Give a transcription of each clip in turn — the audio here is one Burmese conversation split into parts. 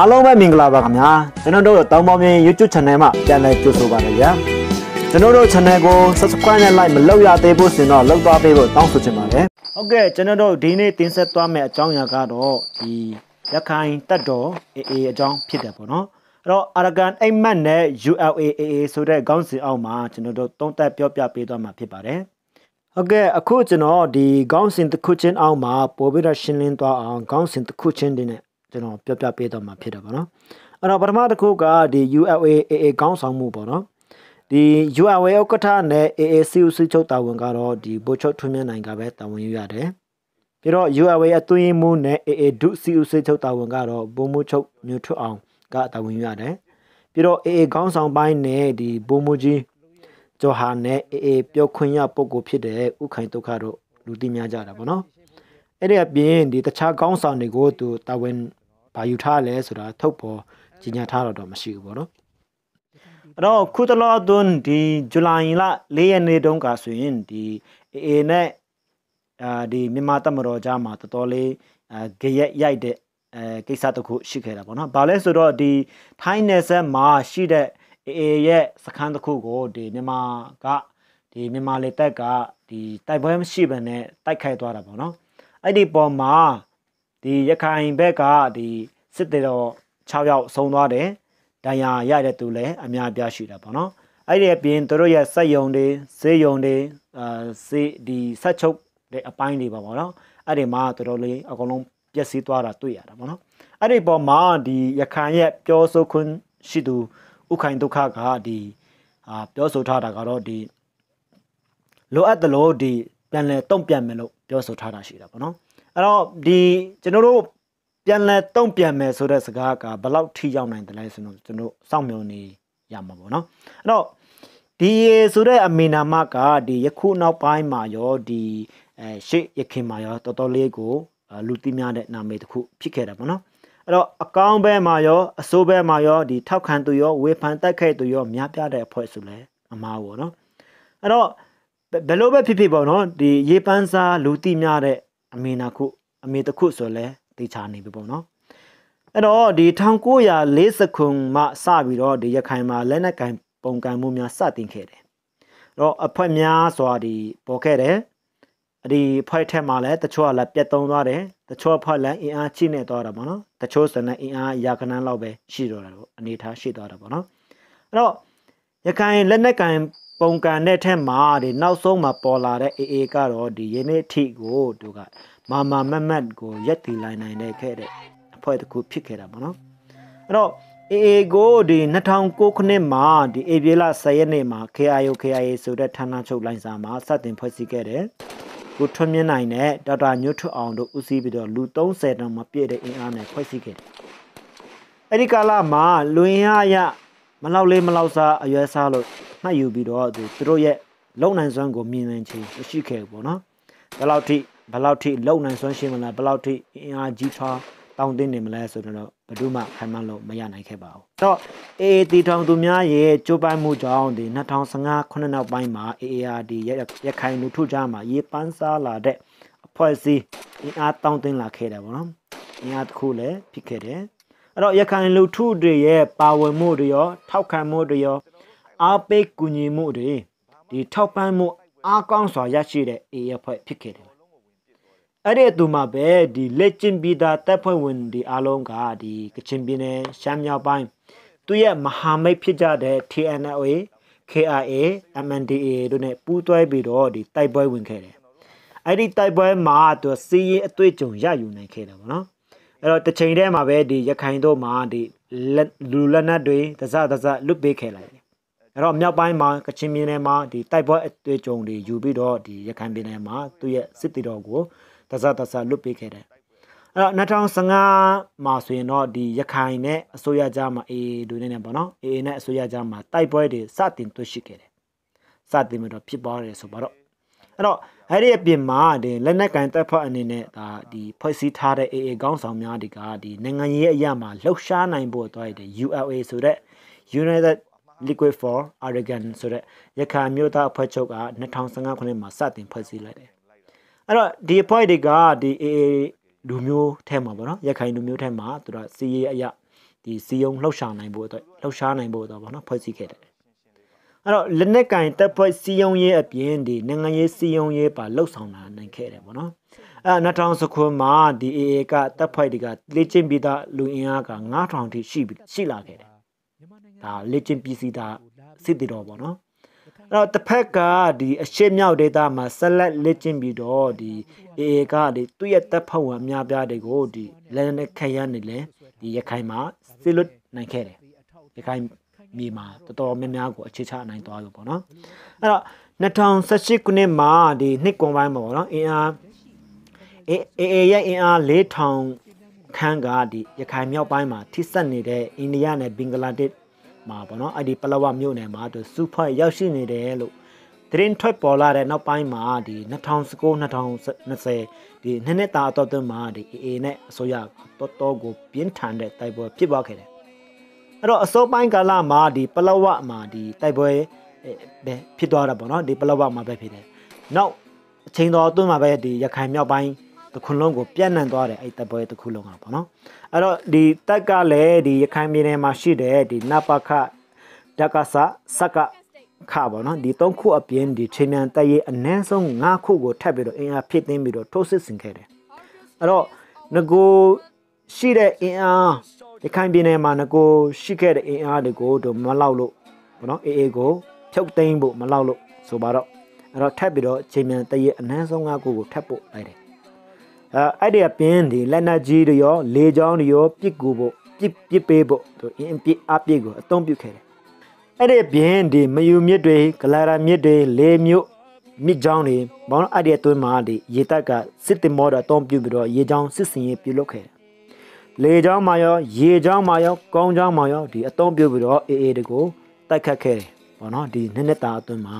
အားလုံးပဲမင်္ဂလာပါခင်ဗျာကျွန်တော်တို့တောင်ပေါင်းမြင် YouTube Channel မှာပြန်လည်ကြိုဆိုပါရစေကျွန်တော်တို့ Channel ကို Subscribe နဲ့ Like မလုပ်ရသေးဘူးဆိုရင်တော့လုပ်သွားပေးဖို့တောင်းဆိုချင်ပါတယ်ဟုတ်ကဲ့ကျွန်တော်တို့ဒီနေ့တင်ဆက်သွားမယ့်အကြောင်းအရာကတော့ဒီရခိုင်တပ်တော် AA အကြောင်းဖြစ်တယ်ပေါ့နော်အဲ့တော့ Aragon အိမ်မက်နဲ့ ULAAA ဆိုတဲ့ခေါင်းစဉ်အောက်မှာကျွန်တော်တို့သုံးသပ်ပြောပြပေးသွားမှာဖြစ်ပါတယ်ဟုတ်ကဲ့အခုကျွန်တော်ဒီခေါင်းစဉ်တစ်ခုချင်းအောက်မှာပို့ပြီးတော့ရှင်းလင်းသွားအောင်ခေါင်းစဉ်တစ်ခုချင်းတင်နဲ့ကျွန်တော်ပြောပြပေးတော့မှာဖြစ်တယ်ပေါ့နော်အဲ့တော့ပထမတစ်ခုကဒီ UFA AA ကောင်းဆောင်မှုပေါ့နော်ဒီ UFA ဥက္ကဋ္ဌနဲ့ AA စီဦးစီချုပ်တာဝန်ကတော့ဒီဗိုလ်ချုပ်ထွန်းမြတ်နိုင်ကပဲတာဝန်ယူရတယ်ပြီးတော့ UFA အသွင်းမှုနဲ့ AA ဒုစီဦးစီချုပ်တာဝန်ကတော့ဘုံမှုချုပ်မြို့ထွတ်အောင်ကတာဝန်ယူရတယ်ပြီးတော့ AA ခေါင်းဆောင်ပိုင်းနဲ့ဒီဘုံမူကြီးကျော်ဟာနဲ့ AA ပြောခွင့်ရပုဂ္ဂိုလ်ဖြစ်တဲ့ဥခိုင်ဒုက္ခတို့လူသိများကြတာပေါ့နော်အဲ့ဒီအပြင်ဒီတခြားခေါင်းဆောင်တွေကိုသူတာဝန်ဘာယူထားလဲဆိုတာထုတ်ပေါ်ကြီးညာထားတော့မရှိဘူးပေါ့နော်အဲ့တော့ခုတလောသွန်းဒီဇူလိုင်လ၄ရက်နေ့တုန်းကဆိုရင်ဒီအေနဲ့အာဒီမြန်မာတပ်မတော်ကြားမှာတော်တော်လေးအဲဂရက်ရိုက်တဲ့အဲကိစ္စတခုရှိခဲ့တာပေါ့နော်။ဘာလဲဆိုတော့ဒီထိုင်းနယ်စပ်မှာရှိတဲ့အေရဲ့စခန်းတခုကိုဒီမြန်မာကဒီမြန်မာလေတက်ကဒီတိုက်ပွဲမရှိဘဲနဲ့တိုက်ခိုက်သွားတာပေါ့နော်။အဲ့ဒီပေါ်မှာဒီရခိုင်ဘက်ကဒီစစ်တေတော်6ယောက်ဆုံးသွားတယ်ဒဏ်ရာရတဲ့သူလည်းအများပြားရှိတာပေါ့နော်အဲ့ဒီအပြင်တို့ရဲ့စက်ယုံတွေဈေးယုံတွေအာစေးဒီဆက်ချုပ်တဲ့အပိုင်းတွေပါပေါ့နော်အဲ့ဒီမှာတော်တော်လေးအကုန်လုံးပျက်စီးသွားတာတွေ့ရတာပေါ့နော်အဲ့ဒီပေါ်မှာဒီရခိုင်ရဲ့ပြောဆိုခွင့်ရှိသူဥခိုင်ဒုက္ခကဒီအာပြောဆိုထားတာကတော့ဒီလိုအပ်သလိုဒီပြန်လဲတုံ့ပြန်မယ်လို့ပြောဆိုထားတာရှိတာပေါ့နော်အဲ့တော့ဒီကျွန်တော်တို့ပြန်လဲတုံ့ပြန်မယ်ဆိုတဲ့စကားကဘလောက်ထိရောက်နိုင်တယ်လဲဆိုတော့ကျွန်တော်စောင့်မျှော်နေရမှာပေါ့နော်အဲ့တော့ဒီရေဆိုတဲ့အမေနာမကဒီယခုနောက်ပိုင်းမှာရောဒီအဲရှေ့ယခင်မှာရောတော်တော်လေးကိုလူသိများတဲ့နာမည်တစ်ခုဖြစ်ခဲ့တာပေါ့နော်အဲ့တော့အကောင်းဘက်မှာရောအဆိုးဘက်မှာရောဒီထောက်ခံသူရောဝေဖန်တိုက်ခိုက်သူရောများပြားတဲ့အဖွဲ့ဆိုလဲအမှားပေါ့နော်အဲ့တော့ဘယ်လိုပဲဖြစ်ဖြစ်ပေါ့နော်ဒီရေပန်းစားလူသိများတဲ့အမေနာခုအမေတခုဆိုလဲသိချာနေပြီပေါ့နော်အဲ့တော့ဒီ1940ခုမှစပြီးတော့ဒီရခိုင်မှာလက်နက်ကင်ပုံကံမှုများစတင်ခဲ့တယ်အဲ့တော့အဖွဲ့များဆိုတာဒီပေါ်ခဲ့တယ်ဒီဖွဲ့ထက်မှာလည်းတချို့ကလည်းပြတ်သုံးသွားတယ်တချို့ဖွဲ့လည်းအင်အားချိနေသွားတာပေါ့နော်တချို့စနေအင်အားရာခဏလောက်ပဲရှိတော့တာပေါ့အနေထားရှိသွားတာပေါ့နော်အဲ့တော့ရခိုင်လက်နက်ကင်ပုံကန်တဲ့ထက်မှာဒီနောက်ဆုံးမှာပေါ်လာတဲ့အေအေကတော့ဒီယနေ့ထိကိုသူကမာမာမတ်မတ်ကိုရက်တီလိုက်နိုင်တဲ့ခဲ့တဲ့အဖွဲ့တစ်ခုဖြစ်ခဲ့တာပေါ့နော်အဲ့တော့အေအေကိုဒီ2009ခုနှစ်မှာဒီအေပြေလ10ရက်နေ့မှာ KIO KIA ဆိုတဲ့ဌာနချုပ်လိုင်းစာမှာစတင်ဖွဲ့စည်းခဲ့တယ်ကိုထွန်းမြင့်နိုင်နဲ့ဒေါက်တာညွတ်ထွအောင်တို့ဦးစီးပြီးတော့လူ30တောင်မှပြည့်တဲ့အင်အားနဲ့ဖွဲ့စည်းခဲ့တယ်အဲ့ဒီကာလမှာ လွင်ရရမလောက်လေးမလောက်စားအရွယ်စားလို့မှတ်ယူပြီးတော့သူတို့ရဲ့လုံနိုင်စွမ်းကိုမြင်နိုင်ခြင်းမရှိခဲ့ဘူးပေါ့နော်ဘယ်လောက်ထိဘယ်လောက်ထိလုံနိုင်စွမ်းရှိမလားဘယ်လောက်ထိအင်အားကြီးထွားတောင်းတင်းနေမလဲဆိုတော့ဘယ်သူမှခံမလို့မရနိုင်ခဲ့ပါဘူးအဲ့တော့ AA တီထောင်သူများရဲ့ကြိုးပမ်းမှုကြောင့်ဒီ2015ခုနှစ်နောက်ပိုင်းမှာ AARD ရရခိုင်လူထုကြားမှာရေပန်းစားလာတဲ့အဖွဲ့အစည်းအင်အားတောင်းတင်းလာခဲ့တယ်ပေါ့နော်အင်အားတစ်ခုလည်းဖြစ်ခဲ့တယ်အဲ့တော့ရခိုင်လူထုတွေရဲ့ပါဝင်မှုတွေရောထောက်ခံမှုတွေရောအားပေးကူညီမှုတွေဒီထောက်ပံ့မှုအားကောင်းစွာရရှိတဲ့အေရဖွဲ့ဖြစ်ခဲ့တယ်အဲ့ဒီသူမှာပဲဒီလက်ချင်းပြည်သားတပ်ဖွဲ့ဝင်ဒီအားလုံးကဒီကချင်ပြည်နယ်ရှမ်းမြောက်ပိုင်းသူရဲ့မဟာမိတ်ဖြစ်ကြတဲ့ TNLA KIA MNDAA တို့နဲ့ပူးတွဲပြီးတော့ဒီတိုက်ပွဲဝင်ခဲ့တယ်။အဲ့ဒီတိုက်ပွဲမှာသူစီးရင်အတွေ့အကြုံရယူနိုင်ခဲ့တယ်ဗောနော်အဲ့တော့တစ်ချိန်တည်းမှာပဲဒီရခိုင်တို့မှာဒီလူလက်နက်တွေတစတစလွတ်ပေးခဲ့လိုက်တယ်အဲ့တော့မြောက်ပိုင်းမှာကချင်ပြည်နယ်မှာဒီတိုက်ပွဲအတွေ့အကြုံတွေယူပြီးတော့ဒီရခိုင်ပြည်နယ်မှာသူရဲ့စစ်တီတော်ကိုတစတစလွတ်ပေးခဲ့တယ်အဲ့တော့2015မှာဆိုရင်တော့ဒီရခိုင်နဲ့အစိုးရကြားမှာ AA တွေနဲ့ပေါ့နော် AA နဲ့အစိုးရကြားမှာတိုက်ပွဲတွေစတင်တွေ့ရှိခဲ့တယ်စတင်ပြီးတော့ဖြစ်ပေါ်တယ်ဆိုတော့အဲ့တော့အဲ့ဒီအပြင်မှာဒီလက်နက်ကန်တပ်ဖွဲ့အနေနဲ့ဒါဒီဖွဲ့စည်းထားတဲ့ AA ကောင်းဆောင်များဒီကဒီနိုင်ငံရေးအရာမှာလှုပ်ရှားနိုင်ဖို့အတွက်ဒီ ULA ဆိုတဲ့ United Liquid for Oregon ဆိုတဲ့ရခိုင်မျိုးသားအဖွဲ့ချုပ်က2015ခုနှစ်မှာစတင်ဖွဲ့စည်းလိုက်တယ်။အဲ့တော့ဒီအဖွဲ့တွေကဒီ AA လူမျိုးထဲမှာပေါ့နော်ရခိုင်လူမျိုးထဲမှာသူတို့စီရေးအရာဒီစီယုံလှုပ်ရှားနိုင်ဖို့အတွက်လှုပ်ရှားနိုင်ဖို့အတွက်ပေါ့နော်ဖွဲ့စည်းခဲ့တယ်အဲ့တော့လက်နက်ကင်တပ်ဖွဲ့စီယုံရေးအပြင်ဒီနိုင်ငံရေးစီယုံရေးပါလှုပ်ဆောင်လာနိုင်ခဲ့တယ်ပေါ့နော်အဲ့2019မှာဒီ AA ကတပ်ဖွဲ့တွေကလေ့ကျင့်ပြီးသားလူအင်အားက9000ထိရှိပြီရှိလာခဲ့တယ်ဒါလေ့ကျင့်ပြီးစီးသားစစ်တီတော်ပေါ့နော်အဲ့တော့တစ်ဖက်ကဒီအရှိမြောက်ဒေတာမှာဆက်လက်လက်ကျင်ပြီးတော့ဒီ AA ကဒီသူ့ရဲ့တပ်ဖွဲ့ဝင်အများပြားတွေကိုဒီလန်နဲ့ခရမ်းနေလဲဒီရခိုင်မှာစစ်လွတ်နိုင်ခဲ့တယ်ရခိုင်မြေမှာတော်တော်များများကိုအခြေချအနိုင်သွားလို့ပေါ့နော်အဲ့တော့2018ခုနှစ်မှာဒီနှစ်ကွန်ပိုင်းမှာပေါ့နော်အင်အား AA ရဲ့အင်အား4000ခန်းကဒီရခိုင်မြောက်ပိုင်းမှာထိစပ်နေတဲ့အိန္ဒိယနဲ့ဘင်္ဂလားဒေ့ရှ်မှာပေါ့နော်အဲ့ဒီပလဝမြို့နယ်မှာသူစုဖွဲ့ရောက်ရှိနေတယ်လို့သတင်းထွက်ပေါ်လာတဲ့နောက်ပိုင်းမှာဒီ2019 2020ဒီနှစ်နှစ်သားအတော်အတွင်းမှာဒီ AA နဲ့အစိုးရတော်တော်ကိုပြင်းထန်တဲ့တိုက်ပွဲဖြစ်ပွားခဲ့တယ်အဲ့တော့အစောပိုင်းကာလမှာဒီပလောဝမှာဒီတိုက်ပွဲပဲဖြစ်သွားတာပေါ့နော်ဒီပလောဝမှာပဲဖြစ်တယ်နောက်အချိန်တော်အတွင်းမှာပဲဒီရခိုင်မြောက်ပိုင်းတခွန်းလုံးကိုပြန့်နှံ့သွားတယ်အဲ့တပ်ပွဲတခုလုံးကပေါ့နော်အဲ့တော့ဒီတက်ကလည်းဒီရခိုင်ပြည်နယ်မှာရှိတဲ့ဒီနပခဒကဆစကခပေါ့နော်ဒီသုံးခုအပြင်ဒီချိန်မြန်တက်ရေးအနည်းဆုံး၅ခုကိုထပ်ပြီးတော့အင်အားဖြည့်သိမ်းပြီးတော့ထိုးစစ်ဆင်ခဲ့တယ်အဲ့တော့ငကိုရှိတဲ့အင်အားဒီခိုင်ပြည်နယ်မှာငကိုရှိခဲ့တဲ့အင်အားတွေကိုတို့မလောက်လို့ဘောနော်အေအေကိုဖြုတ်သိမ်းဖို့မလောက်လို့ဆိုပါတော့အဲ့တော့ထပ်ပြီးတော့အချိန်မြန်တရအနှမ်းဆုံးကကိုကိုထပ်ဖို့လိုက်တယ်အဲအဲ့ဒီအပြင်ဒီလက်နက်ကြီးတွေရော လေကြောင်းတွေရောပစ်ကူဖို့ပစ်ပစ်ပေးဖို့သူအင်းပစ်အပစ်ကိုအသုံးပြုခဲ့တယ်အဲ့ဒီအပြင်ဒီမယူမြစ်တွေဂလာရာမြစ်တွေလေမြို့မြစ်ကြောင်းတွေဘောနော်အဲ့ဒီအတွင်းမှာဒီရေတပ်ကစစ်တင်မော်တော်အသုံးပြုပြီးတော့ရေကြောင်းစစ်စင်ရေးပြုလုပ်ခဲ့တယ်လေချောင်းမှာရောရေချောင်းမှာရောကောင်းချောင်းမှာရောဒီအသုံးပြုပြီးတော့အေအေတကိုတိုက်ခတ်ခဲ့တယ်ပေါ့နော်ဒီနှစ်နှစ်တာအတွင်းမှာ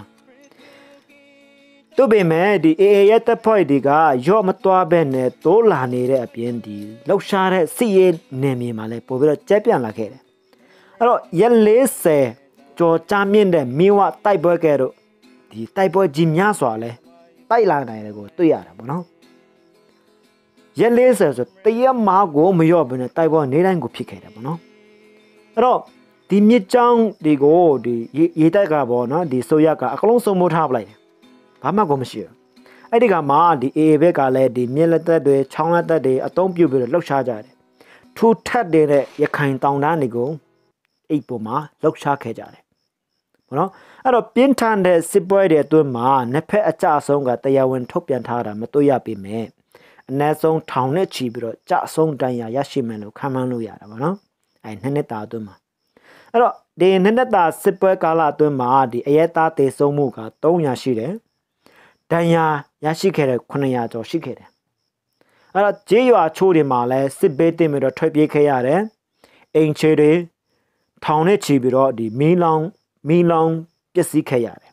တို့ပေမဲ့ဒီ AA ရဲ့တပ်ဖွဲ့တွေကရော့မသွားဘဲနဲ့တိုးလာနေတဲ့အပြင်ဒီလှောက်ရှားတဲ့စစ်ရေးနယ်မြေမှာလည်းပို့ပြီးတော့ကျက်ပြန်လာခဲ့တယ်။အဲ့တော့ရက်40ကြော်ကြမြင့်တဲ့မြဝတိုက်ပွဲကဲတော့ဒီတိုက်ပွဲကြီးများစွာလဲတိုက်လာနိုင်တယ်ကိုတွေ့ရတာပေါ့နော်ရက်40ဆိုတရက်မားကိုမရော့ဘဲနဲ့တိုက်ပွဲနေတိုင်းကိုဖြစ်ခဲ့တယ်ပေါ့နော်အဲ့တော့ဒီမြစ်ကြောင်းတွေကိုဒီရေတိုက်ကပေါ့နော်ဒီဆိုရကအကလုံးစုံမိုးထားပလိုက်တယ်ဘာမှကိုမရှိဘူးအဲ့ဒီကမှဒီ AA ဘက်ကလည်းဒီမြစ်လက်သက်တွေချောင်းလက်သက်တွေအသုံးပြုပြီးတော့လှုပ်ရှားကြတယ်ထူထပ်တဲ့ရခိုင်တောင်တန်းတွေကိုအိပ်ပေါ်မှာလှုပ်ရှားခဲ့ကြတယ်ဘောနော်အဲ့တော့ပြင်းထန်တဲ့စစ်ပွဲတွေအတွင်းမှာနှစ်ဖက်အကြအဆုံးကတရားဝင်ထုတ်ပြန်ထားတာမတွေ့ရပေမဲ့အနည်းဆုံးထောင်နဲ့ချီပြီးတော့ကြအဆုံးတန်ရာရရှိမယ်လို့ခံမှန်းလို့ရတာပေါ့နော်အဲနှစ်နှစ်တာအတွင်းမှာအဲ့တော့ဒီနှစ်နှစ်တာစစ်ပွဲကာလအတွင်းမှာဒီအရဲသားတေဆုံးမှုက300ရှိတယ်တန်ရာရရှိခဲ့တဲ့900ကျော်ရှိခဲ့တယ်အဲ့တော့ဂျေးရွာချိုးတွေမှာလည်းစစ်ဘေးတင်ပြီးတော့ထွက်ပြေးခဲ့ရတယ်အိမ်ခြေတွေထောင်နဲ့ချီပြီးတော့ဒီမီးလောင်မီးလောင်ပျက်စီးခဲ့ရတယ်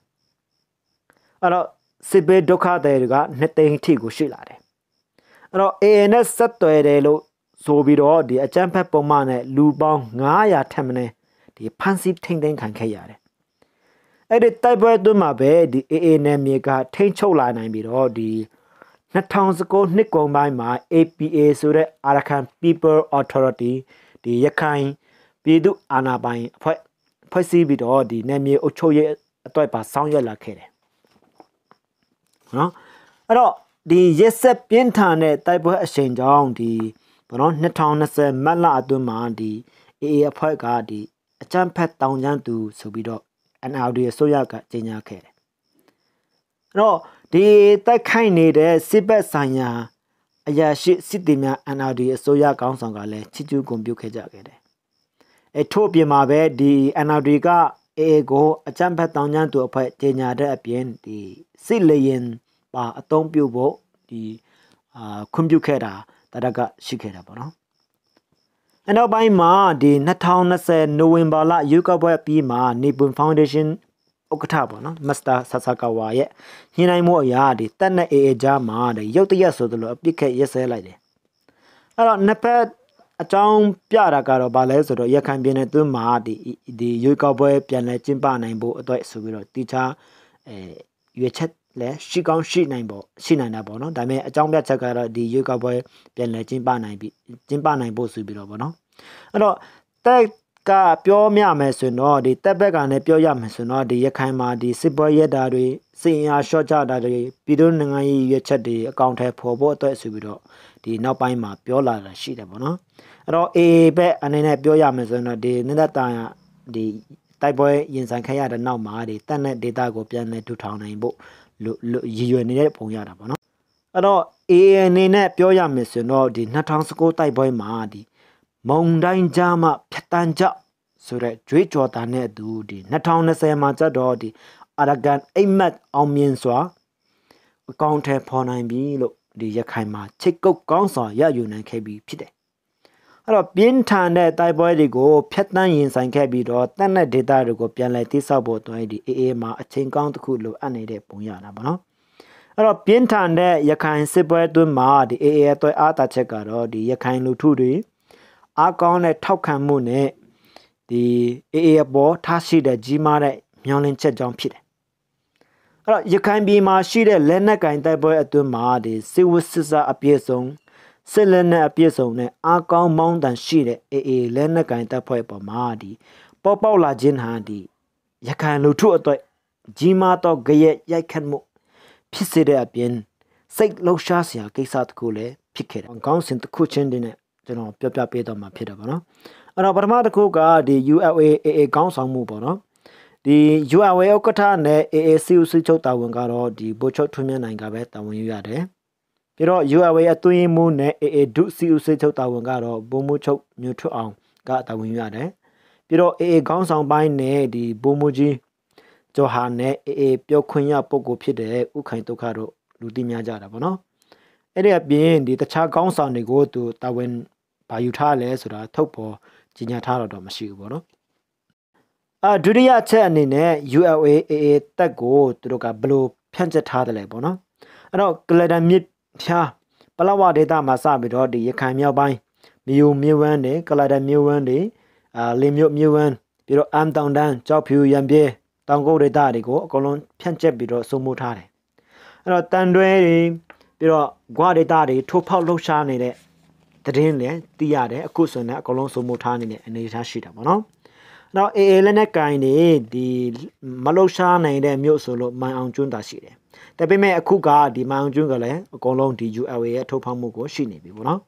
အဲ့တော့စစ်ဘေးဒုက္ခတွေကနှစ်သိန်းထိကိုရှိလာတယ်အဲ့တော့ AA နဲ့ဆက်သွယ်တယ်လို့ဆိုပြီးတော့ဒီအကြမ်းဖက်ပုံမှန်နဲ့လူပေါင်း900ထက်မနည်းဒီဖန်စီထိမ့်သိမ်းခံခဲ့ရတယ်အဲ့ဒီတိုက်ပွဲအတွင်းမှာပဲဒီ AA နဲ့မြေကထိမ့်ချုပ်လာနိုင်ပြီးတော့ဒီ2019နှစ်ကုန်ပိုင်းမှာ APA ဆိုတဲ့ Arakan People Authority ဒီရခိုင်ပြည်သူအာဏာပိုင်အဖွဲ့ဖွဲ့စည်းပြီးတော့ဒီနယ်မြေအုပ်ချုပ်ရေးအတွက်ပါဆောင်ရွက်လာခဲ့တယ်။နော်အဲ့တော့ဒီရက်ဆက်ပြင်းထန်တဲ့တိုက်ပွဲအချိန်ကြောင့်ဒီဘနော်2020မတ်လအတွင်းမှာဒီ AA အဖွဲ့ကဒီအကြမ်းဖက်တောင်ကျမ်းသူ ဆိုပြီးတော့ NLD အစိုးရကကြေညာခဲ့တယ်။အဲ့တော့ဒီတိုက်ခိုက်နေတဲ့စစ်ဘက်ဆိုင်ရာအရာရှိစစ်သည်များ NLD အစိုးရကောင်းဆောင်ကလည်းချစ်ကျူးဂုဏ်ပြုခဲ့ကြခဲ့တယ်။အဲထို့ပြင်မှာပဲဒီ NLD က AA ကိုအကြမ်းဖက်တောင်ကျမ်းသူအဖွဲ့ကြေညာတဲ့အပြင်ဒီစစ်လေရင်ပါအသုံးပြုဖို့ဒီအာခွင့်ပြုခဲ့တာတရကရှိခဲ့တာပေါ့နော်အနောက်ပိုင်းမှာဒီ2020နိုဝင်ဘာလရွေးကောက်ပွဲပြီးမှာ Nippon Foundation ဥက္ကဋ္ဌပေါ့နော်မစ္စတာဆာဆာကာဝါရဲ့ညှိနှိုင်းမှုအရာဒီတက်နဲ့အေအေကြားမှာဒီရုတ်တရက်ဆိုသလိုအပြစ်ခက်ရက်စဲလိုက်တယ်အဲ့တော့နှစ်ဖက်အကြောင်းပြတာကတော့ဗာလဲဆိုတော့ရခိုင်ပြည်နယ်သွင်းမှာဒီဒီရွေးကောက်ပွဲပြန်လဲကျင်းပနိုင်ဖို့အတွက်ဆိုပြီးတော့တိချာအဲရွေချက်လည်းရှိကောင်းရှိနိုင်ပေါ့ရှိနိုင်တာပေါ့နော်ဒါပေမဲ့အကြောင်းပြချက်ကတော့ဒီရွေးကောက်ပွဲပြန်လည်ကျင်းပနိုင်ပြီကျင်းပနိုင်ဖို့ဆိုပြီးတော့ပေါ့နော်အဲ့တော့တက်ကပြောမြမယ်ဆိုရင်တော့ဒီတက်ဘက်ကလည်းပြောရမယ်ဆိုရင်တော့ဒီရခိုင်မှာဒီစစ်ပွဲရက်တာတွေစင်အားရှော့ချတာတွေပြည်သူနိုင်ငံရေးရွက်ချက်တွေအကောင့်ထဲပေါ်ဖို့အတွက်ဆိုပြီးတော့ဒီနောက်ပိုင်းမှာပြောလာတာရှိတယ်ပေါ့နော်အဲ့တော့ AA ဘက်အနေနဲ့ပြောရမယ်ဆိုရင်တော့ဒီနန္ဒတာဒီတိုက်ပွဲရင်ဆိုင်ခဲ့ရတဲ့နောက်မှာဒီတက်နဲ့ data ကိုပြန်လည်ထူထောင်နိုင်ဖို့ရည်ရွယ်နေတဲ့ပုံရတာပေါ့နော်အဲ့တော့ AA အနေနဲ့ပြောရမယ်ဆိုတော့ဒီ2019တိုက်ပွဲမှာဒီမုံတိုင်းကြားမှဖြတ်တန်းကြဆိုတဲ့ကြွေးကြော်တာနဲ့အတူဒီ2020မှာကြတော့ဒီအာရဂန်အိမ်မက်အောင်မြင်စွာအကောင့်ထဲပေါ်နိုင်ပြီလို့ဒီရခိုင်မှာချိတ်ကုတ်ကောင်းစွာရယူနိုင်ခဲ့ပြီဖြစ်တယ်အဲ့တော့ပြင်းထန်တဲ့တိုက်ပွဲတွေကိုဖျက်ဆီးရင်ဆိုင်ခဲ့ပြီးတော့တပ်နဲ့ဒေသတွေကိုပြန်လည်တိစောက်ဖို့အတွက်ဒီ AA မှာအချိန်ကောင်းတစ်ခုလိုအပ်နေတဲ့ပုံရတာပေါ့နော်အဲ့တော့ပြင်းထန်တဲ့ရခိုင်စစ်ပွဲအတွင်းမှာဒီ AA ရဲ့အတွက်အားသာချက်ကတော့ဒီရခိုင်လူထုတွေအားကောင်းတဲ့ထောက်ခံမှုနဲ့ဒီ AA အပေါ်ထားရှိတဲ့ကြီးမားတဲ့မျှော်လင့်ချက်ကြောင့်ဖြစ်တယ်အဲ့တော့ရခိုင်ပြည်မှာရှိတဲ့လက်နက်ကင်တိုက်ပွဲအတွင်းမှာဒီစစ်ဝစစ်စာအပြည့်ဆုံးစစ်လက်နက်အပြည့်စုံနဲ့အားကောင်းမောင်းတန်ရှိတဲ့ AA လက်နက်ကင်တပ်ဖွဲ့ပေါ်မှာဒီပေါပေါလာခြင်းဟာဒီရခိုင်လူထုအတွက် ကြီးမားသောကြရက်ရိုက်ခတ်မှုဖြစ်စေတဲ့အပြင်စိတ်လှုပ်ရှားစရာကိစ္စတခုလည်းဖြစ်ခဲ့တယ်။ကောင်းစင်တစ်ခုချင်းတည်းနဲ့ကျွန်တော်ပြောပြပေးတော့မှာဖြစ်တယ်ပေါ့နော်။အဲ့တော့ပထမတစ်ခုကဒီ UFA AA ကောင်းဆောင်မှုပေါ့နော်။ဒီ UFA ဥက္ကဋ္ဌနဲ့ AA စီဦးစီချုပ်တာဝန်ကတော့ဒီဘိုချုပ်ထွန်းမြတ်နိုင်ကပဲတာဝန်ယူရတယ်။ပြီးတော့ UAW ရဲ့သွင်းမှုနဲ့ AA ဒုစီဦးစိတ်ချုပ်တာဝန်ကတော့ဘုံမှုချုပ်မြို့ထွတ်အောင်ကတာဝန်ယူရတယ်ပြီးတော့ AA ခေါင်းဆောင်ပိုင်းနဲ့ဒီဘုံမှုကြီးကျော်ဟာနဲ့ AA ပြောခွင့်ရပုဂ္ဂိုလ်ဖြစ်တဲ့ဥခိုင်ဒုက္ခတို့လူသိများကြတာပေါ့နော်အဲ့ဒီအပြင်ဒီတခြားခေါင်းဆောင်တွေကိုသူတာဝန်ဘာယူထားလဲဆိုတာထုတ်ပေါ်ကြီးညာထားတော့တော့မရှိဘူးပေါ့နော်အာဒုတိယချက်အနေနဲ့ ULAAA တက်ကိုသူတို့ကဘလို့ဖြန့်ကျက်ထားတယ်လဲပေါ့နော်အဲ့တော့ကလဒန်မြစ်ဖျားပလဝဒေတာမှာစပြီးတော့ဒီရခိုင် မြောက်ပိုင်းမြို့မြို့ဝန်းတွေကလာဒမြို့ဝန်းတွေအာလင်မြို့မြို့ဝန်းပြီးတော့အမ်တောင်တန်းကြောက်ဖြူရံပြဲတောင်ကုတ်ဒေတာတွေကိုအကုန်လုံးဖြန့်ကျက်ပြီးတော့စုံမိုးထားတယ်အဲ့တော့တန်တွဲတွေပြီးတော့ဂွာဒေတာတွေထိုးဖောက်လှုပ်ရှားနေတဲ့သတင်းလည်းသိရတယ်အခုဆိုရင်အကုန်လုံးစုံမိုးထားနေတဲ့အနေအထားရှိတာပေါ့နော်အဲ့တော့ AA လက်နဲ့ကင်နေဒီမလှုပ်ရှားနိုင်တဲ့မြို့ဆိုလို့မိုင်အောင်ကျွန်းတာရှိတယ်ဒါပေမဲ့အခုကဒီမောင်ကျွန်းကလည်းအကုန်လုံးဒီ ULA ရဲ့ထုတ်ဖောက်မှုကိုရှိနေပြီပေါ့နော်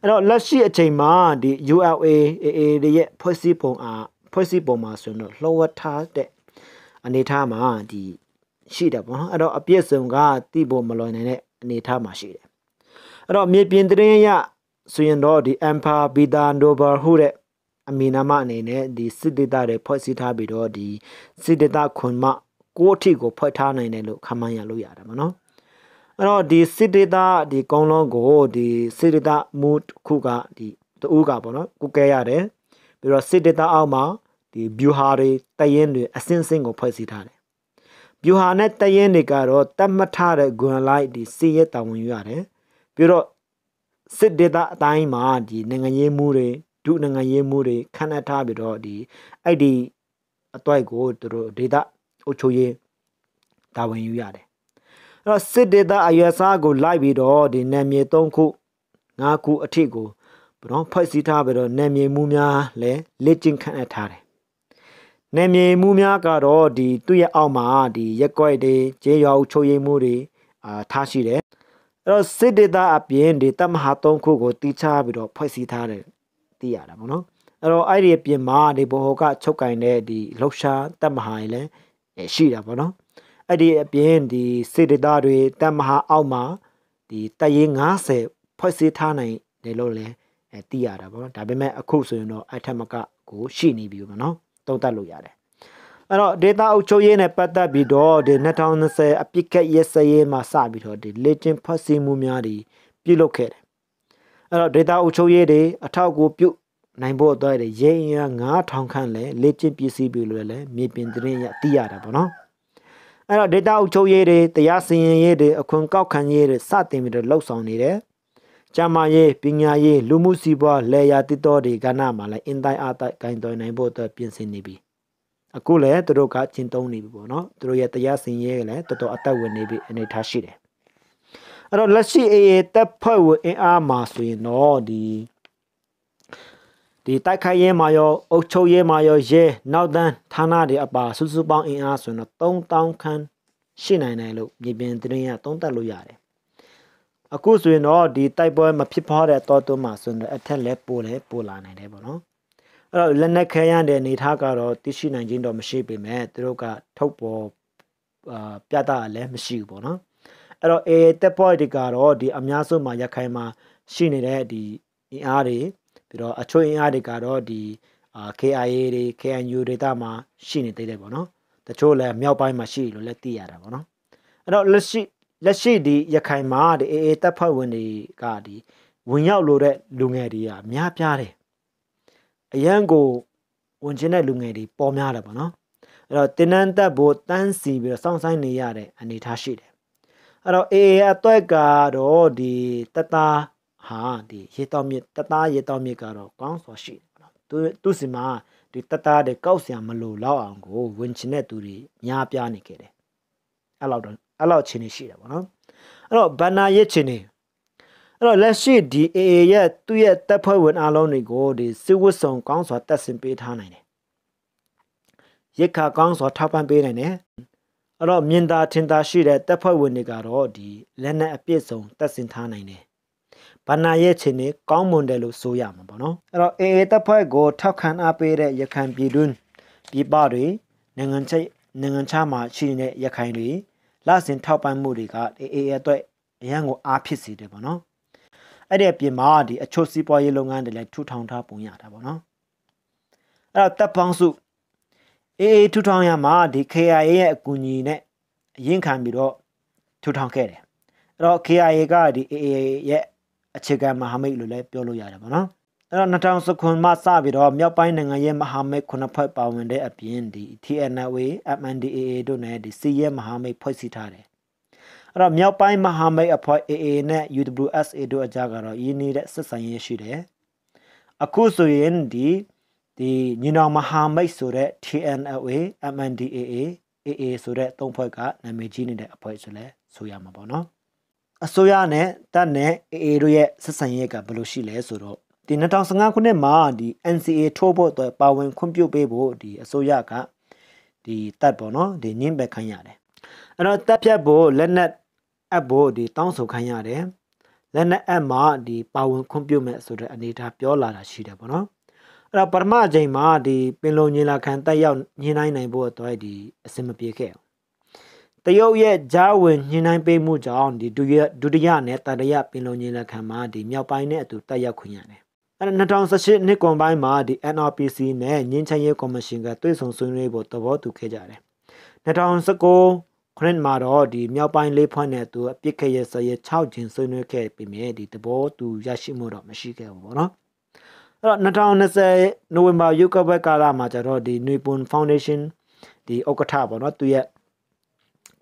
အဲ့တော့လက်ရှိအချိန်မှာဒီ ULA AA တွေရဲ့ဖွဲ့စည်းပုံအားဖွဲ့စည်းပုံမှာဆိုတော့လှော်ဝထားတဲ့အနေထားမှာဒီရှိတယ်ပေါ့နော်အဲ့တော့အပြည့်စုံကတိဖို့မလွန်နိုင်တဲ့အနေထားမှာရှိတယ်အဲ့တော့မြေပြင်တရင်ရဆိုရင်တော့ဒီ Empire Beta Noble ဟုတဲ့အမည်နာမအနေနဲ့ဒီစစ်ဒေတာတွေဖွဲ့စည်းထားပြီးတော့ဒီစစ်ဒေတာခွန်မကိုအထိကိုဖွဲ့ထားနိုင်တယ်လို့ခမန်းရလို့ရတာပေါ့နော်အဲ့တော့ဒီစစ်ဒေတာဒီကောင်းလုံးကိုဒီစစ်ဒေတာမူခုကဒီတူးကပေါ့နော်ကိုကဲရတယ်ပြီးတော့စစ်ဒေတာအောက်မှာဒီဗျူဟာတွေတရင်တွေအစင်းစင်းကိုဖွဲ့စည်းထားတယ်ဗျူဟာနဲ့တရင်တွေကတော့တတ်မှတ်ထားတဲ့ဂွန်လိုက်ဒီစစ်ရဲတာဝန်ယူရတယ်ပြီးတော့စစ်ဒေတာအတိုင်းမှာဒီနိုင်ငံရေးမှုတွေဒုနိုင်ငံရေးမှုတွေခန့်အပ်ထားပြီးတော့ဒီအဲ့ဒီအသွိုက်ကိုသူတို့ဒေတာအုပ်ချုပ်ရေးတာဝန်ယူရတယ်အဲ့တော့စစ်ဒေသအရွယ်စားကိုလိုက်ပြီးတော့ဒီနာမည်၃ခု၅ခုအထိကိုဘရောဖွဲ့စည်းထားပြီးတော့နာမည်မူများလည်းလက်ကျင့်ခံအပ်ထားတယ်နာမည်မူများကတော့ဒီသူ့ရဲ့အောက်မှာဒီရက်ကွက်တွေခြေရွာချုပ်ရိမ်မှုတွေအာထားရှိတယ်အဲ့တော့စစ်ဒေသအပြင်ဒီတမဟာ၃ခုကိုတီးခြားပြီးတော့ဖွဲ့စည်းထားတယ်သိရတာပေါ့နော်အဲ့တော့အဲ့ဒီအပြင်မှာဒီဘဟောကချုပ်ကင်တဲ့ဒီလှုပ်ရှားတမဟာရင်လည်းရှိတာပေါ့နော်အဲ့ဒီအပြင်ဒီစေတသာတွေတမဟာအောက်မှာဒီတရေ90ဖွဲ့စည်းထားနိုင်တယ်လို့လည်းအဲသိရတာပေါ့နော်ဒါပေမဲ့အခုဆိုရင်တော့အထက်မက ကို ရှိနေပြီပေါ့နော်သုံးသပ်လို့ရတယ်အဲ့တော့ data အုပ်ချုပ်ရေးနဲ့ပတ်သက်ပြီးတော့ဒီ2020အပြစ်ကက်ရစရေးမှာစပြီးတော့ဒီ legend ဖွဲ့စည်းမှုများတွေပြုလုပ်ခဲ့တယ်အဲ့တော့ data အုပ်ချုပ်ရေးတွေအထောက်အကူပြုနိုင်ဖို့အတွက်ရဲရင်က9000ခန့်လဲလေ့ကျင့်ပစ္စည်းပြီလို့လည်းမြေပြင်သတင်းရသိရတာပေါ့နော်အဲ့တော့ data အုပ်ချုပ်ရေးတွေတရားစီရင်ရေးတွေအခွင့်ကောက်ခံရေးတွေစတင်ပြီးတော့လှုပ်ဆောင်နေတယ်ကျမရေးပညာရေးလူမှုစီးပွားလေယာတိတော်တွေကဏ္ဍမှာလည်းအင်တိုင်းအတိုင်းဂိုင်းတော်နိုင်ဖို့အတွက်ပြင်ဆင်နေပြီအခုလည်းသူတို့ကကျင့်သုံးနေပြီပေါ့နော်သူတို့ရဲ့တရားစီရင်ရေးကလည်းတော်တော်အသက်ဝင်နေပြီအနေထားရှိတယ်အဲ့တော့လက်ရှိ AA တပ်ဖွဲ့ဝင်အင်အားမှာဆိုရင်တော့ဒီဒီတိုက်ခိုက်ရေးမှာရောအုပ်ချုပ်ရေးမှာရောရဲနောက်တန်းဌာနတွေအပါစုစုပေါင်းအင်အားဆိုတော့3000ခန်းရှိနိုင်တယ်လို့မြေပြင်သတင်းရသုံးသပ်လို့ရတယ်အခုဆိုရင်တော့ဒီတိုက်ပွဲမဖြစ်ပွားတဲ့အတော်တွန်းမှာဆိုရင်အထက်လဲပိုလဲပိုလာနိုင်တယ်ပေါ့နော်အဲ့တော့လက်နက်ခဲရတဲ့အနေထားကတော့သိရှိနိုင်ခြင်းတော့မရှိပေမဲ့သူတို့ကထုတ်ပေါ်အာပြတာလည်းမရှိဘူးပေါ့နော်အဲ့တော့ AA တက်ပွဲတွေကတော့ဒီအများစုမှာရခိုင်မှာရှိနေတဲ့ဒီအင်အားတွေပြီးတော့အချို့အင်အားတွေကတော့ဒီ KIA တွေ KNU ဒေသမှာရှိနေသေးတယ်ပေါ့နော်တချို့လည်းမြောက်ပိုင်းမှာရှိလို့လည်းသိရတာပေါ့နော်အဲ့တော့လက်ရှိလက်ရှိဒီရခိုင်မှာဒီ AA တပ်ဖွဲ့ဝင်တွေကဒီဝင်ရောက်လို့တဲ့လူငယ်တွေကများပြားတယ်အရန်ကိုဝင်ချင်းတဲ့လူငယ်တွေပေါ်များတယ်ပေါ့နော်အဲ့တော့တင်းနှန်းတက်ဖို့တန်းစီပြီးတော့စောင့်ဆိုင်နေရတဲ့အနေအထားရှိတယ်အဲ့တော့ AA အတွက်ကတော့ဒီတတားဟာဒီရေတောက်မြစ်တသားရေတောက်မြစ်ကတော့ကောင်းစွာရှိတယ်နော်သူသူစီမှာဒီတသားတဲ့ကောက်ဆံမလို့လောက်အောင်ကို ဝင်ချင်တဲ့သူတွေများပြားနေခဲ့တယ်အဲ့လောက်တော့အဲ့လောက်ချင်းနေရှိတယ်ပေါ့နော်အဲ့တော့ဘန္နာရဲ့ချင်းနေအဲ့တော့လက်ရှိဒီ AA ရဲ့သူ့ရဲ့တပ်ဖွဲ့ဝင်အလုံးတွေကိုဒီစစ်ဝတ်ဆောင်ကောင်းစွာတပ်ဆင်ပေးထားနိုင်တယ်ရိခါကောင်းစွာထောက်ပံ့ပေးနိုင်တယ်အဲ့တော့မြင်သာထင်သာရှိတဲ့တပ်ဖွဲ့ဝင်တွေကတော့ဒီလက်နက်အပြည့်စုံတပ်ဆင်ထားနိုင်တယ်ဘဏ္ဍာရေးချင်းနေကောင်းမွန်တယ်လို့ဆိုရမှာပေါ့နော်အဲ့တော့ AA တပ်ဖွဲ့ကိုထောက်ခံအားပေးတဲ့ရခိုင်ပြည်တွင်းပြည်ပတွေနိုင်ငံချိတ်နိုင်ငံခြားမှာရှိနေတဲ့ရခိုင်တွေလဆင်ထောက်ပံ့မှုတွေက AA အတွက်အရန်ကိုအားဖြစ်စေတယ်ပေါ့နော်အဲ့ဒီအပြင်မှာဒီအချို့စီးပွားရေးလုပ်ငန်းတွေလည်းထူထောင်ထားပုံရတာပေါ့နော်အဲ့တော့တပ်ပေါင်းစု AA ထူထောင်ရမှာဒီ KIA ရဲ့အကူအညီနဲ့အရင်ခံပြီးတော့ထူထောင်ခဲ့တယ်အဲ့တော့ KIA ကဒီ AA ရဲ့အခြေခံမဟာမိတ်လို့လည်းပြောလို့ရတယ်ပေါ့နော်အဲ့တော့2019မှာစပြီးတော့မြောက်ပိုင်းနိုင်ငံရဲ့မဟာမိတ်ခုနှစ်ဖွဲ့ပါဝင်တဲ့အပြင်ဒီ TNW MNDAA တို့နဲ့ဒီစီရဲ့မဟာမိတ်ဖွဲ့စည်းထားတယ်အဲ့တော့မြောက်ပိုင်းမဟာမိတ်အဖွဲ့ AA နဲ့ UWSA တို့အကြကတော့ရင်းနှီးတဲ့ဆက်ဆံရေးရှိတယ်အခုဆိုရင်ဒီဒီညီနောင်မဟာမိတ်ဆိုတဲ့ TNLA MNDAA AA ဆိုတဲ့သုံးဖွဲ့ကနာမည်ကြီးနေတဲ့အဖွဲ့ဆိုလဲဆိုရမှာပေါ့နော်အစိုးရနဲ့တပ်နဲ့အေတို့ရဲ့ဆက်ဆံရေးကဘယ်လိုရှိလဲဆိုတော့ဒီ2015ခုနှစ်မှာဒီ NCA ထိုးဖို့အတွက်ပါဝင်ခွင့်ပြုပေးဖို့ဒီအစိုးရကဒီတပ်ပေါ့နော်ဒီညင်းပဲခိုင်းရတယ်အဲ့တော့တပ်ဖြတ်ဖို့လက်နက်အပ်ဖို့ဒီတောင်းဆိုခိုင်းရတယ်လက်နက်အပ်မှာဒီပါဝင်ခွင့်ပြုမဲ့ဆိုတဲ့အနေအထားပြောလာတာရှိတယ်ပေါ့နော်အဲ့တော့ပထမအချိန်မှာဒီပင်လုံညင်လာခံတက်ရောက်ညင်းနိုင်နိုင်ဖို့အတွက်ဒီအဆင်မပြေခဲ့တရုတ်ရဲ့ဂျာဝင်ညှိနှိုင်းပေးမှုကြောင့်ဒီဒုတိယနဲ့တတိယပင်လုံညီလက်ခံမှာဒီမြောက်ပိုင်းနဲ့အတူတက်ရောက်ခွင့်ရတယ်။အဲ2018နှစ်ကွန်ပိုင်းမှာဒီ NRPC နဲ့ညှင်းချမ်းရေးကော်မရှင်ကတွေ့ဆုံဆွေးနွေးဖို့သဘောတူခဲ့ကြတယ်။2019ခုနှစ်မှာတော့ဒီမြောက်ပိုင်းလေးဖွဲ့နဲ့အတူအပြစ်ခရဲ့ဆရဲ့6ကျင်းဆွေးနွေးခဲ့ပြီးမြေဒီသဘောတူရရှိမှုတော့မရှိခဲ့ဘူးပေါ့နော်။တော့2020နိုဝင်ဘာရုပ်ကပ်ပွဲကာလမှာကျတော့ဒီ Nippon Foundation ဒီဥက္ကဋ္ဌပေါ့နော်သူရဲ့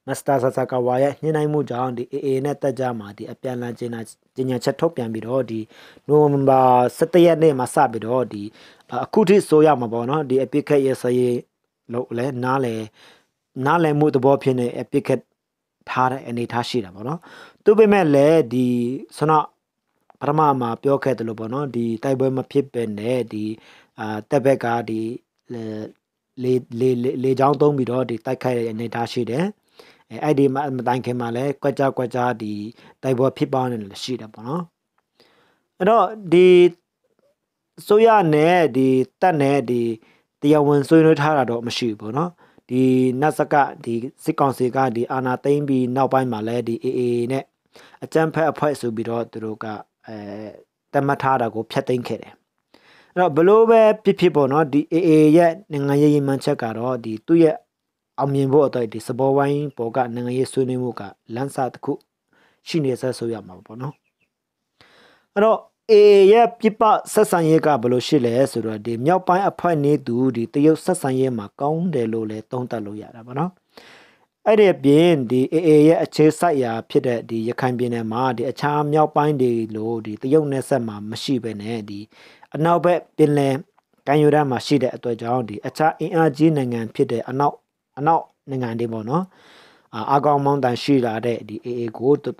မစ္စတာဆာဆာကာဝါရဲ့ညှိနှိုင်းမှုကြောင့်ဒီ AA နဲ့တက်ကြမှာဒီအပြန်လန်ကျင်းတာကျညာချက်ထုတ်ပြန်ပြီးတော့ဒီနိုဝင်ဘာ17ရက်နေ့မှာစပြီးတော့ဒီအခုထိဆိုရမှာပေါ့နော်ဒီအပိခက်ရဲ့စရေးလို့လဲနားလဲနားလဲမှုသဘောဖြစ်နေအပိခက်ထားတဲ့အနေထားရှိတာပေါ့နော်သူပေမဲ့လည်းဒီဆနပထမမှာပြောခဲ့တယ်လို့ပေါ့နော်ဒီတိုက်ပွဲမဖြစ်ပဲနဲ့ဒီအာတက်ဘက်ကဒီလေလေလေချောင်းသုံးပြီးတော့ဒီတိုက်ခိုက်တဲ့အနေထားရှိတယ်အဲအဲ့ဒီမှာမတိုင်ခင်မှာလည်းကွက်ကြကွက်ကြဒီတိုက်ပွဲဖြစ်ပေါင်းနေလည်းရှိတယ်ပေါ့နော်အဲ့တော့ဒီဆိုရနဲ့ဒီတက်နဲ့ဒီတရားဝင်ဆွေးနွေးထားတာတော့မရှိဘူးပေါ့နော်ဒီနတ်စကဒီစစ်ကောင်စီကဒီအာနာသိမ့်ပြီးနောက်ပိုင်းမှာလည်းဒီ AA နဲ့အကြမ်းဖက်အဖွဲ့ဆိုပြီးတော့သူတို့ကအဲတတ်မှတ်ထားတာကိုဖျက်သိမ်းခဲ့တယ်အဲ့တော့ဘလို့ပဲဖြစ်ဖြစ်ပေါ့နော်ဒီ AA ရဲ့နိုင်ငံရေးရည်မှန်းချက်ကတော့ဒီသူ့ရဲ့အောင်မြင်ဖို့အတွက်ဒီစပေါ်ဝိုင်းပေါ်ကနိုင်ငံရေးဆွေးနွေးမှုကလမ်းစာတစ်ခုရှိနေဆက်ဆိုရမှာပေါ့နော်အဲ့တော့ AA ရဲ့ပြပဆက်ဆံရေးကဘယ်လိုရှိလဲဆိုတော့ဒီမြောက်ပိုင်းအဖွဲ့နေသူဒီတရုတ်ဆက်ဆံရေးမှာကောင်းတယ်လို့လည်းသုံးသပ်လို့ရတာပေါ့နော်အဲ့ဒီပြင်ဒီ AA ရဲ့အခြေစိုက်ရာဖြစ်တဲ့ဒီရခိုင်ပြည်နယ်မှာဒီအခြားမြောက်ပိုင်းတွေလိုဒီတရုတ်နယ်ဆက်မှာမရှိဘဲနဲ့ဒီအနောက်ဘက်ပင်လယ်ကမ်းရိုးတန်းမှာရှိတဲ့အတွက်ကြောင့်ဒီအခြားအင်အားကြီးနိုင်ငံဖြစ်တဲ့အနောက်အနောက်နိုင်ငံတွေပေါ့နော်အာကောင်မောင်းတန်ရှိလာတဲ့ဒီ AA ကိုတော်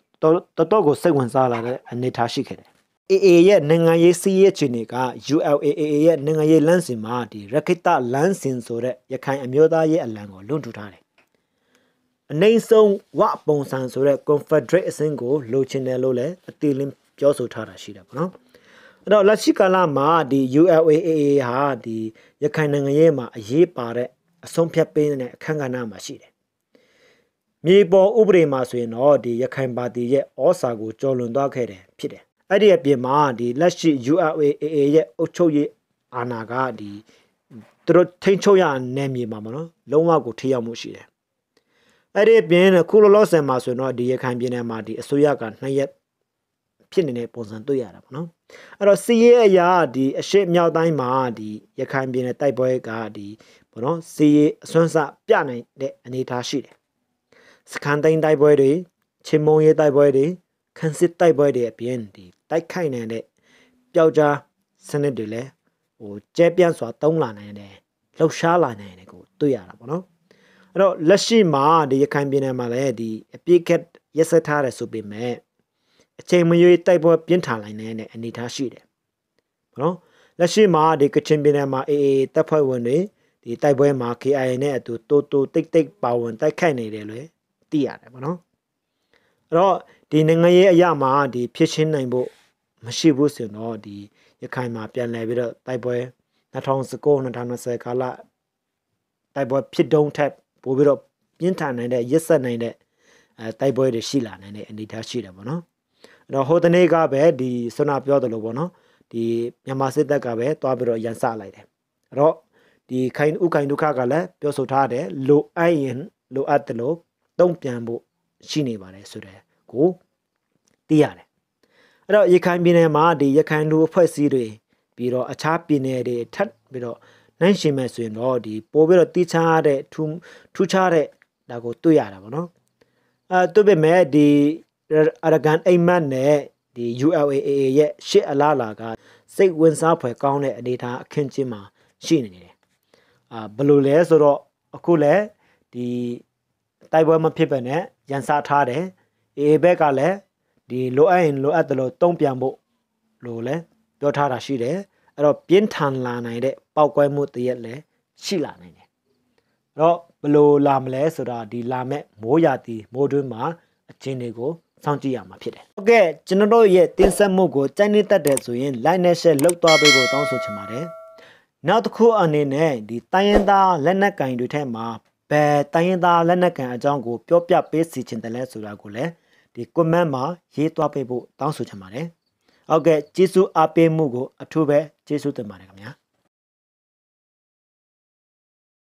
တော်ကိုစိတ်ဝင်စားလာတဲ့အနေထားရှိခဲ့တယ် AA ရဲ့နိုင်ငံရေးစီးရဲချင်တွေက ULAAA ရဲ့နိုင်ငံရေးလမ်းစဉ်မှာဒီရခိတလမ်းစဉ်ဆိုတဲ့ရခိုင်အမျိုးသားရဲ့အလံကိုလွန်ထူထားတယ်။အနေဆုံးဝပုံစံဆိုတဲ့ Confederate အဆင့်ကိုလိုချင်တယ်လို့လည်းအတိလင်းပြောဆိုထားတာရှိတယ်ပေါ့နော်။အဲ့တော့လက်ရှိကာလမှာဒီ ULAAA ဟာဒီရခိုင်နိုင်ငံရေးမှာအရေးပါတဲ့အဆုံးဖြတ်ပေးတဲ့အခမ်းကဏ္ဍမှာရှိတယ်။မြေပေါ်ဥပဒေမှာဆိုရင်တော့ဒီရခိုင်ပါတီရဲ့ဩစာကိုကျော်လွန်သွားခဲ့တယ်ဖြစ်တယ်။အဲ့ဒီအပြင်မှာဒီလက်ရှိ URAAA ရဲ့အုပ်ချုပ်ရေးအာဏာကဒီသူတို့ထိန်းချုပ်ရနယ်မြေမှာမနော်လုံးဝကိုထိရောက်မှုရှိတယ်။အဲ့ဒီအပြင်ခုလောလောဆယ်မှာဆိုရင်တော့ဒီရခိုင်ပြည်နယ်မှာဒီအစိုးရကနှစ်ရက်ဖြစ်နေတဲ့ပုံစံတွေ့ရတာပေါ့နော်အဲ့တော့စီးရဲအရာဒီအရှိမြောက်တိုင်းမှာဒီရခိုင်ပြည်နယ်တိုက်ပွဲကဒီဘောနော်စီရီအစွမ်းစပြနိုင်တဲ့အနေအထားရှိတယ်စကန်တိုင်းတိုက်ပွဲတွေချင်းမုံရဲတိုက်ပွဲတွေခန်းစစ်တိုက်ပွဲတွေအပြင်ဒီတိုက်ခိုက်နိုင်တဲ့ပျောက်ကြားစနစ်တွေလည်းဟိုကျဲပြန့်စွာတုံးလာနိုင်တယ်လှုပ်ရှားလာနိုင်တယ်ကိုတွေ့ရတာပေါ့နော်အဲ့တော့လက်ရှိမှာဒီရခိုင်ပြည်နယ်မှာလည်းဒီအပြစ်ခက်ရက်စက်ထားတယ်ဆိုပေမဲ့အချိန်မရွေးတိုက်ပွဲပြင်းထန်နိုင်တဲ့အနေအထားရှိတယ်ပေါ့နော်လက်ရှိမှာဒီကချင်ပြည်နယ်မှာအေအေတပ်ဖွဲ့ဝင်တွေဒီတိုက်ပွဲမှာ KIA နဲ့အတူတူတူတိတ်တိတ်ပါဝင်တိုက်ခိုက်နေတယ်လို့သိရတယ်ပေါ့နော်အဲ့တော့ဒီနိုင်ငံရေးအရာမှာဒီဖြစ်ရှင်းနိုင်ဖို့မရှိဘူးဆိုတော့ဒီရခိုင်မှာပြန်လည်ပြီးတော့တိုက်ပွဲ2019 2020ကာလတိုက်ပွဲဖြစ်တုံးထက်ပိုပြီးတော့ပြင်းထန်နိုင်တဲ့ရစ်ဆက်နိုင်တဲ့အဲတိုက်ပွဲတွေရှိလာနိုင်တဲ့အနေအထားရှိတယ်ပေါ့နော်အဲ့တော့ဟိုတနေ့ကပဲဒီဆွနာပြောသလိုပေါ့နော်ဒီမြန်မာစစ်တပ်ကပဲတွားပြီးတော့ရန်စလိုက်တယ်အဲ့တော့ဒီခိုင်ဥခိုင်ဒုက္ခကလည်းပြောဆိုထားတယ်လိုအပ်ရင်လိုအပ်တယ်လို့တုံ့ပြန်ဖို့ရှိနေပါတယ်ဆိုတဲ့ကိုသိရတယ်အဲ့တော့ရခိုင်ပြည်နယ်မှာဒီရခိုင်လူအဖွဲ့အစည်းတွေပြီးတော့အခြားပြည်နယ်တွေထပ်ပြီးတော့နိုင်ရှင်မဲ့ဆိုရင်တော့ဒီပို့ပြီးတော့တိချားတဲ့ထူးထူးခြားတဲ့ဒါကိုတွေ့ရတာပေါ့နော်အဲတွေ့ပေမဲ့ဒီအရဂန်အိမ်မတ်နဲ့ဒီ ULAA ရဲ့ရှစ်အလားလာကစိတ်ဝင်စားဖွယ်ကောင်းတဲ့အနေအထားအခင်းချင်းမှာရှိနေတယ်အာဘယ်လိုလဲဆိုတော့အခုလည်းဒီတိုက်ပွဲမဖြစ်ပဲနဲ့ရန်စားထားတယ်အေဘက်ကလည်းဒီလိုအပ်ရင်လိုအပ်တယ်လို့တုံ့ပြန်ဖို့လို့လည်းပြောထားတာရှိတယ်အဲ့တော့ပြင်းထန်လာနိုင်တဲ့ပောက်ကွဲမှုတရက်လည်းရှိလာနိုင်တယ်အဲ့တော့ဘလို့လာမလဲဆိုတာဒီလာမဲ့မိုးရာသီမိုးတွင်းမှာအချင်းတွေကိုစောင့်ကြည့်ရမှာဖြစ်တယ်။ဟုတ်ကဲ့ကျွန်တော်တို့ရဲ့တင်ဆက်မှုကိုကြိုက်နေတတ်တယ်ဆိုရင် like နဲ့ share လုပ်သွားပေးဖို့တောင်းဆိုချင်ပါတယ်။နောက်တစ်ခုအနေနဲ့ဒီတိုင်းရင်းသားလက်နက်ကင်တွေထဲမှာဘယ်တိုင်းရင်းသားလက်နက်ကင်အကြောင်းကိုပြောပြပေးစီခြင်းတယ်လဲဆိုတာကိုလည်းဒီ comment မှာရေးသွားပေးဖို့တောင်းဆိုချင်ပါတယ်။ဟုတ်ကဲ့ကျေးဇူးအားပေးမှုကိုအထူးပဲကျေးဇူးတင်ပါတယ်ခင်ဗျာ။